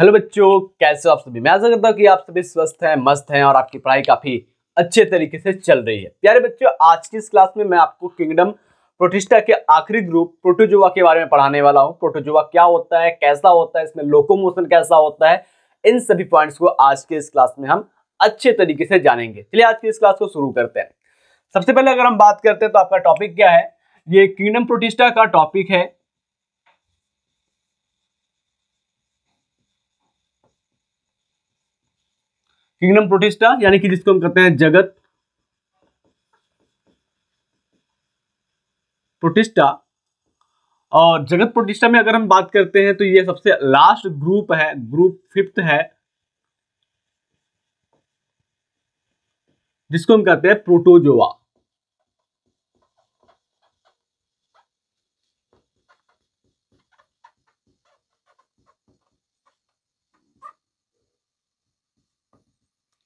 hello बच्चों कैसे हो आप सभी मैं आशा करता हूँ कि आप सभी स्वस्थ हैं मस्त हैं और आपकी पढ़ाई काफ़ी अच्छे तरीके से चल रही है प्यारे बच्चों आज की इस क्लास में मैं आपको किंगडम प्रोटिस्टा के आखिरी ग्रुप प्रोटोजुआ के बारे में पढ़ाने वाला हूँ प्रोटोजोवा क्या होता है कैसा होता है इसमें लोकोमोशन कैसा होता है इन सभी पॉइंट्स को आज के इस क्लास में हम अच्छे तरीके से जानेंगे चलिए आज की इस क्लास को शुरू करते हैं सबसे पहले अगर हम बात करते हैं तो आपका टॉपिक क्या है ये किंगडम प्रोटिस्टा का टॉपिक है किंगडम प्रोटिस्टा यानी कि जिसको हम कहते हैं जगत प्रोटिस्टा और जगत प्रोटिस्टा में अगर हम बात करते हैं तो ये सबसे लास्ट ग्रुप है ग्रुप फिफ्थ है जिसको हम कहते हैं प्रोटोजोआ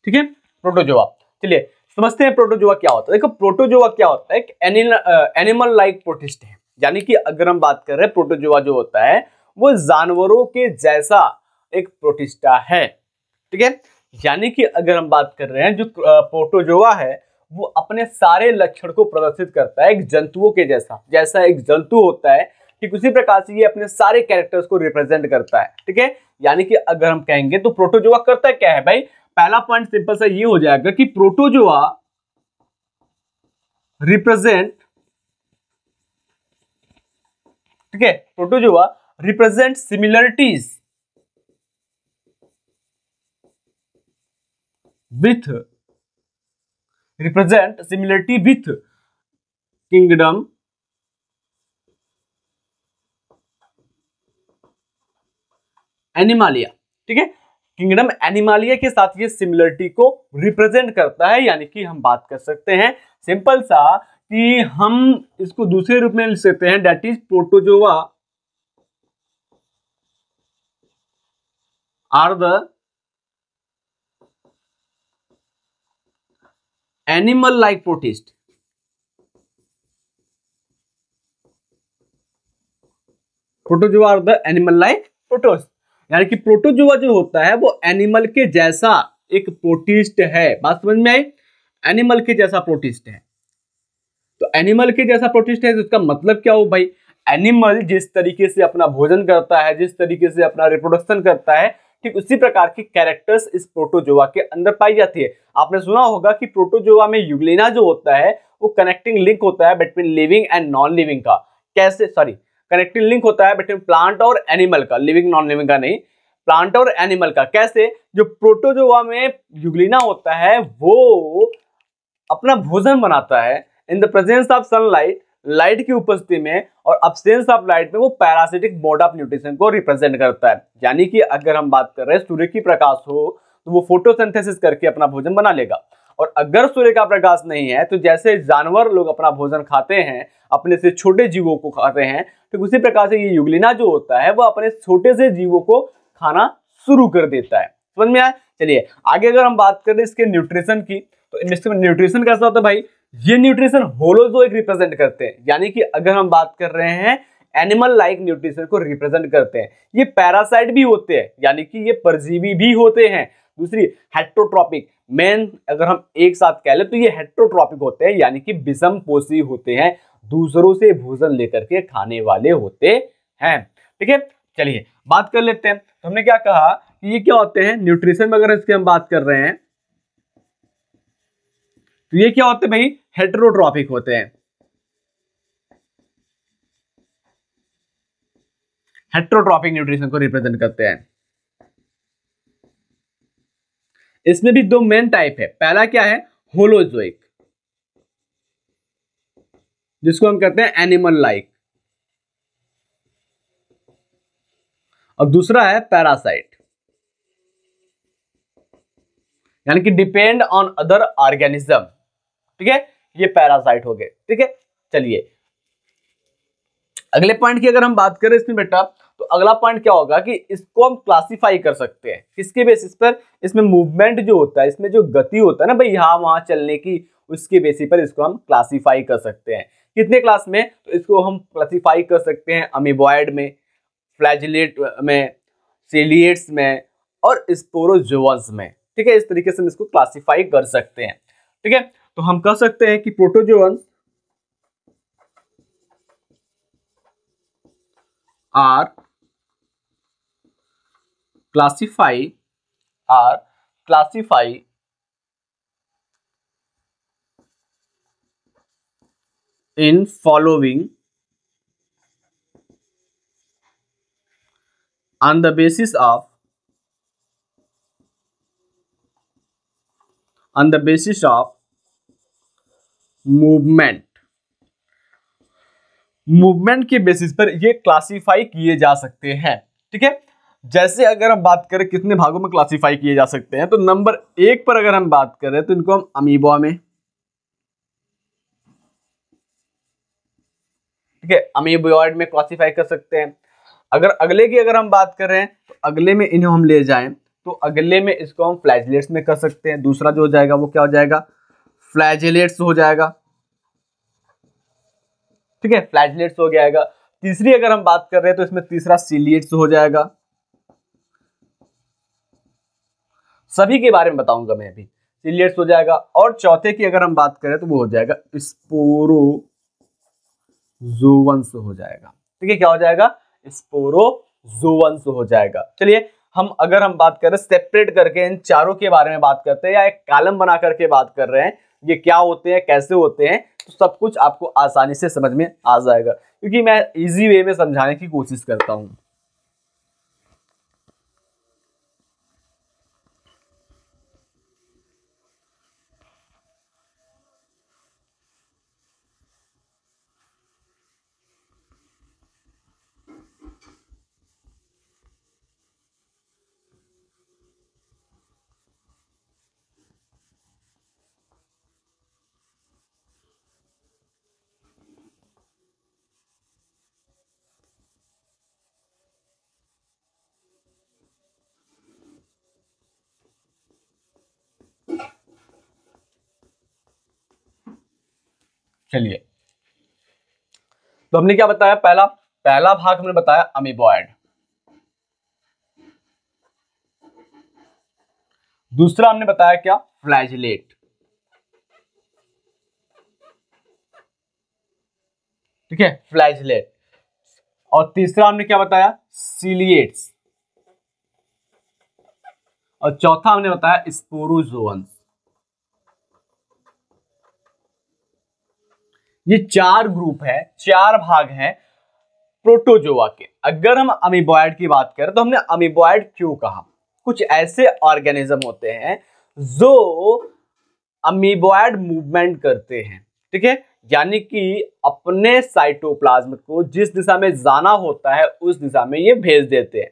ठीक है प्रोटोजोआ चलिए समझते हैं प्रोटोजोआ क्या होता है देखो प्रोटोजोआ क्या होता है एक एनिमल लाइक प्रोटिस्ट है यानी कि अगर हम बात कर रहे हैं प्रोटोजोआ जो होता है वो जानवरों के जैसा एक प्रोटिस्टा है ठीक है यानी कि अगर हम बात कर रहे हैं जो प्रोटोजोआ है वो अपने सारे लक्षण को प्रदर्शित करता है एक जंतुओं के जैसा जैसा एक जंतु होता है ठीक उसी प्रकार से ये अपने सारे कैरेक्टर्स को रिप्रेजेंट करता है ठीक है यानी कि अगर हम कहेंगे तो प्रोटोजोआ करता क्या है भाई पहला पॉइंट सिंपल सा ये हो जाएगा कि प्रोटोजोआ रिप्रेजेंट ठीक है protozoa represent similarities with represent similarity with kingdom animalia ठीक है किंगडम एनिमालिया के साथ ये सिमिलरिटी को रिप्रेजेंट करता है यानी कि हम बात कर सकते हैं सिंपल सा कि हम इसको दूसरे रूप में लिख सकते हैं that is protozoa are the animal like protist protozoa are the animal like protist यानी कि प्रोटोजुआ जो होता है वो एनिमल के जैसा एक प्रोटिस्ट है बात समझ में आई एनिमल के जैसा प्रोटिस्ट है तो एनिमल के जैसा प्रोटिस्ट है तो इसका मतलब क्या हो भाई एनिमल जिस तरीके से अपना भोजन करता है जिस तरीके से अपना रिप्रोडक्शन करता है ठीक उसी प्रकार के कैरेक्टर्स इस प्रोटोजोआ के अंदर पाई जाती है आपने सुना होगा कि प्रोटोजोआ में युगलेना जो होता है वो कनेक्टिंग लिंक होता है between living and non living का कैसे सॉरी कनेक्टिंग लिंक होता है बिटवीन प्लांट और एनिमल का लिविंग नॉन लिविंग का नहीं प्लांट और एनिमल का कैसे जो प्रोटोजोवा में युगलिना होता है वो अपना भोजन बनाता है in the presence of sunlight light की उपस्थिति में और अब्सेंस ऑफ लाइट में वो पैरासिटिक मोड ऑफ न्यूट्रिशन को रिप्रेजेंट करता है यानी कि अगर हम बात कर रहे हैं सूर्य की प्रकाश हो तो वो फोटोसिंथेसिस करके अपना भोजन बना लेगा और अगर सूर्य का प्रकाश नहीं है तो जैसे जानवर लोग अपना भोजन खाते हैं अपने से छोटे जीवों को खाते हैं तो उसी प्रकार से ये युगलिना जो होता है वो अपने छोटे से जीवों को खाना शुरू कर देता है समझ में आया चलिए आगे अगर हम बात करें इसके न्यूट्रिशन की तो इनमें न्यूट्रिशन कैसा होता है भाई ये न्यूट्रिशन होलोजोइक रिप्रेजेंट करते हैं यानी कि अगर हम बात कर रहे हैं एनिमल लाइक न्यूट्रिशन को रिप्रेजेंट करते हैं ये पैरासाइट भी होते हैं यानी कि ये परजीवी भी होते हैं दूसरी हेट्रोट्रॉपिक मेन अगर हम एक साथ कह ले तो ये हेट्रोट्रॉपिक होते हैं यानी कि विषम पोषी होते हैं दूसरों से भोजन लेकर के खाने वाले होते हैं ठीक है चलिए बात कर लेते हैं तो हमने क्या कहा कि ये क्या होते हैं न्यूट्रिशन वगैरह इसकी हम बात कर रहे हैं तो ये क्या होते हैं भाई हेट्रोट्रॉपिक होते हैं हेट्रोट्रॉपिक न्यूट्रिशन को रिप्रेजेंट करते हैं इसमें भी दो मेन टाइप है पहला क्या है होलोजोइक जिसको हम कहते हैं एनिमल लाइक और दूसरा है पैरासाइट यानी कि डिपेंड ऑन अदर ऑर्गेनिज्म ठीक है ये पैरासाइट हो गए ठीक है चलिए अगले पॉइंट की अगर हम बात करें इसमें बेटा तो अगला पॉइंट क्या होगा कि इसको हम क्लासिफाई कर सकते हैं किसके बेसिस पर इसमें मूवमेंट जो होता है इसमें जो गति होता है ना भाई यहां वहां चलने की उसके बेसिस पर इसको हम क्लासिफाई कर सकते हैं कितने क्लास में तो इसको हम क्लासीफाई कर सकते हैं अमीबॉयड में फ्लैजिलेट में सेलिएट्स में और स्पोरोजोवस में ठीक है इस तरीके से हम इसको क्लासीफाई कर सकते हैं ठीक है तो हम कह सकते हैं कि protozoans are classify are classify in following on the basis of on the basis of movement movement के बेसिस पर ये क्लासिफाई किए जा सकते हैं ठीक है जैसे अगर हम बात करें कितने भागों में क्लासिफाई किए जा सकते हैं तो नंबर एक पर अगर हम बात करें तो इनको हम अमीबा में ठीक है अमीबॉयड में क्लासीफाई कर सकते हैं अगर अगले की अगर हम बात करें तो अगले में इन्हें हम ले जाएं तो अगले में इसको हम फ्लैजलेट्स में कर सकते हैं दूसरा जो हो जाएगा वो क्या हो जाएगा फ्लैजलेट्स हो जाएगा ठीक है फ्लैजलेट्स हो जाएगा तीसरी अगर हम बात कर रहे हैं तो इसमें तीसरा सीलिएट्स हो जाएगा सभी के बारे में बताऊंगा मैं अभी सीलिएट्स हो जाएगा और चौथे की अगर हम बात करें तो वो हो जाएगा स्पोरो जोवंस हो जाएगा ठीक है क्या हो जाएगा स्पोरोजोवंस हो जाएगा चलिए हम अगर हम बात करें सेपरेट करके इन चारों के बारे में बात करते हैं या एक कालम बना करके बात कर रहे हैं ये क्या होते हैं कैसे होते हैं तो सब कुछ आपको आसानी से समझ में आ जाएगा क्योंकि मैं इजी वे में समझाने की कोशिश करता हूँ चलिए तो हमने क्या बताया पहला पहला भाग हमने बताया अमीबॉयड दूसरा हमने बताया क्या फ्लैजलेट ठीक है फ्लैजलेट और तीसरा हमने क्या बताया सिलिएट्स और चौथा हमने बताया स्पोरोजोअन्स ये चार ग्रुप है चार भाग हैं प्रोटोजोआ के अगर हम अमीबॉयड की बात करें तो हमने अमीबॉयड क्यों कहा कुछ ऐसे ऑर्गेनिज्म होते हैं जो अमीबॉयड मूवमेंट करते हैं ठीक है यानी कि अपने साइटोप्लाज्म को जिस दिशा में जाना होता है उस दिशा में ये भेज देते हैं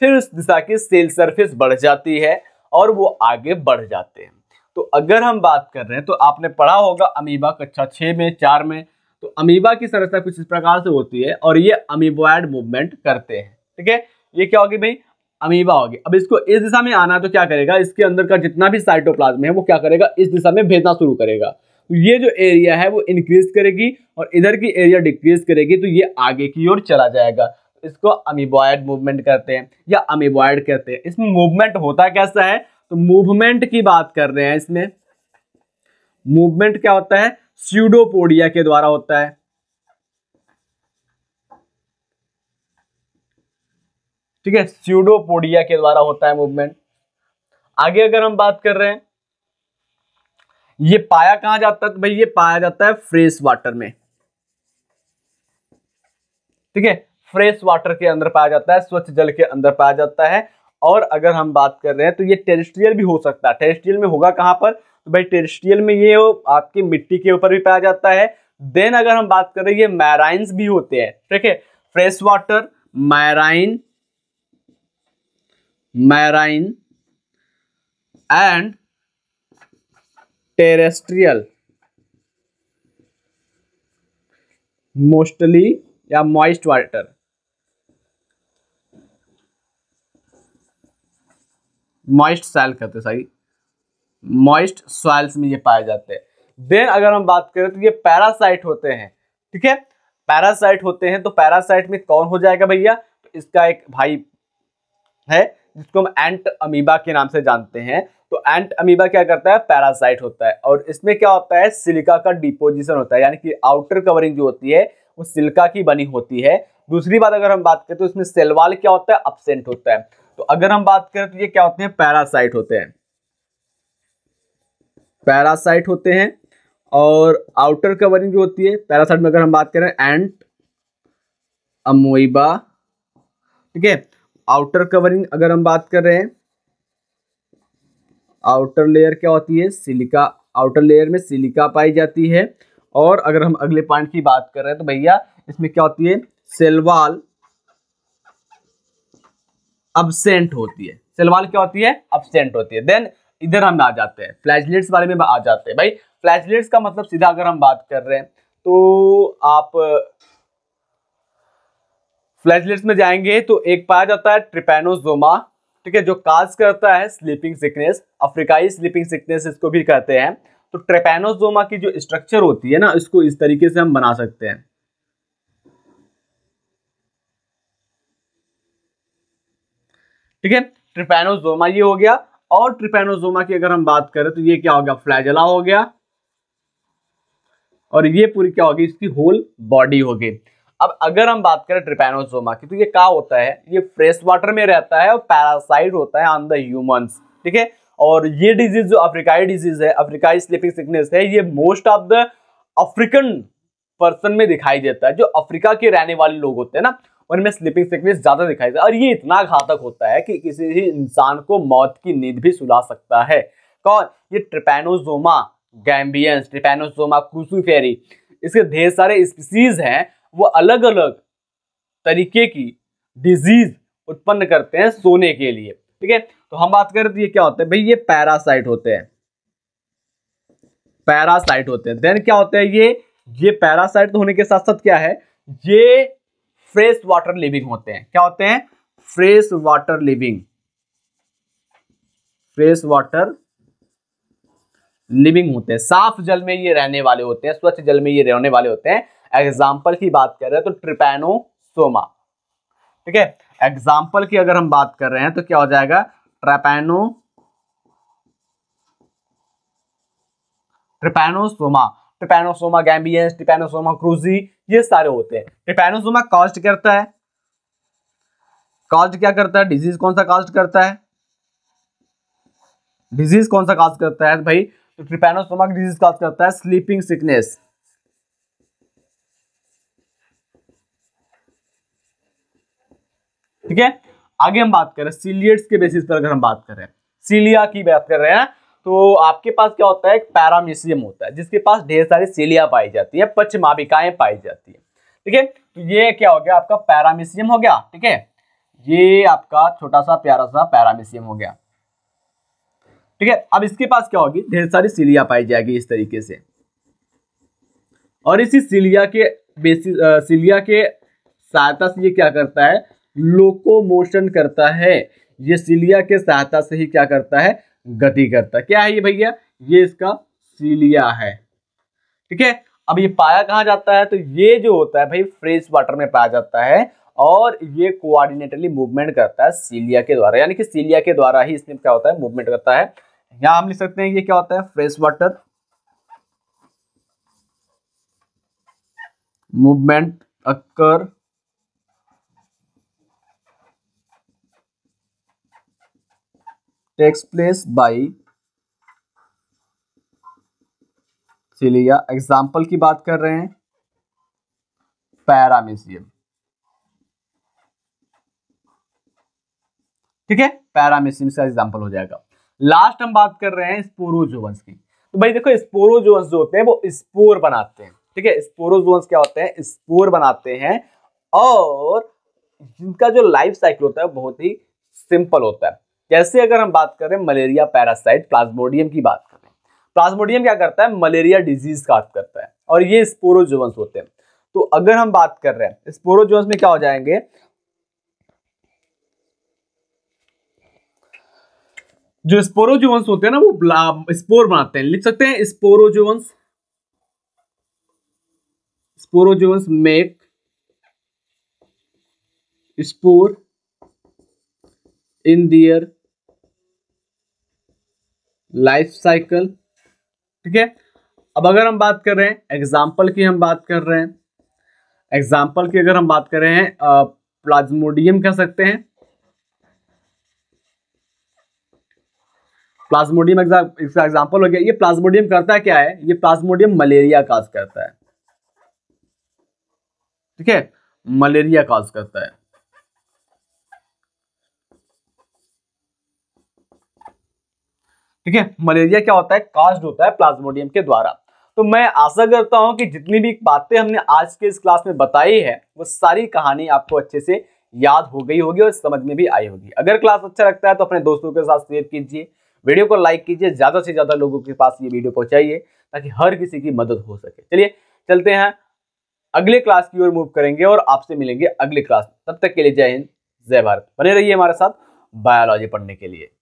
फिर उस दिशा की सेल सरफेस बढ़ जाती है और वो आगे बढ़ जाते हैं तो अगर हम बात कर रहे हैं तो आपने पढ़ा होगा अमीबा कक्षा छः में चार में तो अमीबा की संरचना कुछ इस प्रकार से होती है और ये अमीबॉयड मूवमेंट करते हैं ठीक है ये क्या होगी भाई अमीबा होगी अब इसको इस दिशा में आना तो क्या करेगा इसके अंदर का जितना भी साइटोप्लाज्म है वो क्या करेगा इस दिशा में भेजना शुरू करेगा तो ये जो एरिया है वो इंक्रीज करेगी और इधर की एरिया डिक्रीज करेगी तो ये आगे की ओर चला जाएगा इसको अमीबॉयड मूवमेंट करते हैं या अमीबॉयड कहते हैं इसमें मूवमेंट होता कैसा है तो मूवमेंट की बात कर रहे हैं इसमें मूवमेंट क्या होता है स्यूडोपोडिया के द्वारा होता है ठीक है स्यूडोपोडिया के द्वारा होता है मूवमेंट आगे अगर हम बात कर रहे हैं ये पाया कहां जाता है तो भाई ये पाया जाता है फ्रेश वाटर में ठीक है फ्रेश वाटर के अंदर पाया जाता है स्वच्छ जल के अंदर पाया जाता है और अगर हम बात कर रहे हैं तो ये टेरिस्ट्रियल भी हो सकता है टेरिस्ट्रियल में होगा कहाँ पर तो भाई टेरिस्ट्रियल में ये आपकी मिट्टी के ऊपर भी पाया जाता है देन अगर हम बात करें ये मैराइन्स भी होते हैं ठीक है fresh water marine marine and terrestrial mostly या मॉइस्ट वाटर मॉइस्ट सॉइल कहते हैं सही मॉइस्ट सॉइल्स में ये पाए जाते हैं देन अगर हम बात करें तो ये पैरासाइट होते हैं ठीक है पैरासाइट होते हैं तो पैरासाइट में कौन हो जाएगा भैया तो इसका एक भाई है जिसको हम एंट अमीबा के नाम से जानते हैं तो एंट अमीबा क्या करता है पैरासाइट होता है और इसमें क्या होता है सिलिका का डिपोजिशन होता है यानी कि आउटर कवरिंग जो होती है वो सिल्का की बनी होती है दूसरी बात अगर हम बात करें तो इसमें सेलवाल क्या होता है अपसेंट होता है तो अगर हम बात करें तो ये क्या होते हैं पैरासाइट होते हैं पैरासाइट होते हैं और आउटर कवरिंग जो होती है पैरासाइट में अगर हम बात करें एंट अमोइबा ठीक है आउटर कवरिंग अगर हम बात कर रहे हैं आउटर लेयर क्या होती है सिलिका आउटर लेयर में सिलिका पाई जाती है और अगर हम अगले पॉइंट की बात कर रहे हैं तो भैया इसमें क्या होती है सेलवाल अबसेंट होती है सिलवाल क्या होती है अबसेंट होती है देन इधर हम आ जाते हैं फ्लैजलेट्स बारे में आ जाते हैं भाई फ्लैजलेट्स का मतलब सीधा अगर हम बात कर रहे हैं तो आप फ्लैजलेट्स में जाएंगे तो एक पाया जाता है ट्रिपेनोजोमा ठीक है जो काज करता है स्लीपिंग सिकनेस अफ्रीकाई स्लीपिंग सिकनेस इसको भी कहते हैं तो ट्रेपेनोजोमा की जो स्ट्रक्चर होती है ना इसको इस तरीके से हम बना सकते हैं ठीक है ट्रिपेनोजोमा ये हो गया और ट्रिपेनोजोमा की अगर हम बात करें तो ये क्या हो गया फ्लैजला हो गया और ये पूरी क्या होगी इसकी होल बॉडी होगी अब अगर हम बात करें ट्रिपेनोजोमा की तो ये क्या होता है ये फ्रेश वाटर में रहता है और पैरासाइड होता है ऑन द ह्यूमंस ठीक है और ये डिजीज जो अफ्रीकाई डिजीज है अफ्रीकाई स्लीपिंग सिकनेस है ये most of the African person में दिखाई देता है जो अफ्रीका के रहने वाले लोग होते हैं ना उनमें स्लीपिंग सिकनेस ज़्यादा दिखाई देता है और ये इतना घातक होता है कि किसी भी इंसान को मौत की नींद भी सुला सकता है कौन ये ट्रिपेनोजोमा गैम्बियंस ट्रिपेनोजोमा क्रूसूफेरी इसके ढेर सारे स्पीसीज हैं वो अलग अलग तरीके की डिजीज उत्पन्न करते हैं सोने के लिए ठीक है तो हम बात करें तो ये क्या होते हैं भाई ये पैरासाइट होते हैं पैरासाइट होते हैं देन क्या होते हैं ये ये पैरासाइट तो होने के साथ साथ क्या है ये फ्रेश वाटर लिविंग होते हैं क्या होते हैं fresh water living fresh water living होते हैं साफ जल में ये रहने वाले होते हैं स्वच्छ जल में ये रहने वाले होते हैं एग्जाम्पल की बात कर रहे हैं तो सोमा ठीक है एग्जाम्पल की अगर हम बात कर रहे हैं तो क्या हो जाएगा trypanosoma trypanosoma gambiense trypanosoma cruzi ये सारे होते हैं ट्रिपेनोसोमा कास्ट करता है कास्ट क्या करता है डिजीज कौन सा कास्ट करता है डिजीज कौन सा कास्ट करता है भाई तो ट्रिपैनोसोमा डिजीज कास्ट करता है स्लीपिंग सिकनेस ठीक है आगे हम बात करें सीलियट्स के बेसिस पर अगर हम बात करें सीलिया की बात कर रहे हैं तो आपके पास क्या होता है एक पैरामीसियम होता है जिसके पास ढेर सारी सीलिया पाई जाती है पचमाविकाएं पाई जाती है ठीक है तो ये क्या हो गया आपका पैरामीसियम हो गया ठीक है ये आपका छोटा सा प्यारा सा पैरामीसियम हो गया ठीक है अब इसके पास क्या होगी ढेर सारी सीलिया पाई जाएगी इस तरीके से और इसी सीलिया के बेसिस सीलिया के सहायता से ये क्या करता है लोकोमोशन करता है ये सीलिया के सहायता से ही क्या करता है गति करता है क्या है ये भैया ये इसका सीलिया है ठीक है अब ये पाया कहा जाता है तो ये जो होता है भाई फ्रेश वाटर में पाया जाता है और ये कोऑर्डिनेटली मूवमेंट करता है सीलिया के द्वारा यानी कि सीलिया के द्वारा ही इसमें क्या होता है मूवमेंट करता है यहां हम लिख सकते हैं ये क्या होता है fresh water movement occur takes place by चलिए एग्जाम्पल की बात कर रहे हैं पैरामीसियम ठीक है पैरामीसियम से एग्जाम्पल हो जाएगा लास्ट हम बात कर रहे हैं स्पोरोजोवंस की तो भाई देखो स्पोरोजोवंस जो होते हैं वो स्पोर बनाते हैं ठीक है स्पोरोजोवंस क्या होते हैं स्पोर बनाते हैं और जिनका जो लाइफ साइकिल होता है बहुत ही सिंपल होता है जैसे अगर हम बात करें मलेरिया पैरासाइट प्लाज्मोडियम की बात करें प्लाज्मोडियम क्या करता है मलेरिया डिजीज काट करता है और ये स्पोरोजोवंस होते हैं तो अगर हम बात कर रहे हैं स्पोरोजोन्स में क्या हो जाएंगे जो स्पोरोजोवंस होते हैं ना वो स्पोर बनाते हैं लिख सकते हैं sporozoans sporozoans make spore in their life cycle ठीक है अब अगर हम बात कर रहे हैं एग्जाम्पल की हम बात कर रहे हैं एग्जाम्पल की अगर हम बात कर रहे हैं प्लाज्मोडियम कह सकते हैं प्लाज्मोडियम एग्जाम एग्जाम्पल हो गया ये प्लाज्मोडियम करता क्या है ये प्लाज्मोडियम मलेरिया काज करता है ठीक है मलेरिया काज करता है ठीक है मलेरिया क्या होता है कास्ट होता है प्लाज्मोडियम के द्वारा तो मैं आशा करता हूं कि जितनी भी बातें हमने आज के इस क्लास में बताई है वो सारी कहानी आपको अच्छे से याद हो गई होगी और समझ में भी आई होगी अगर क्लास अच्छा लगता है तो अपने दोस्तों के साथ शेयर कीजिए वीडियो को लाइक कीजिए ज़्यादा से ज़्यादा लोगों के पास ये वीडियो पहुंचाइए ताकि हर किसी की मदद हो सके चलिए चलते हैं अगले क्लास की ओर मूव करेंगे और आपसे मिलेंगे अगले क्लास तब तक के लिए जय हिंद जय भारत बने रहिए हमारे साथ बायोलॉजी पढ़ने के लिए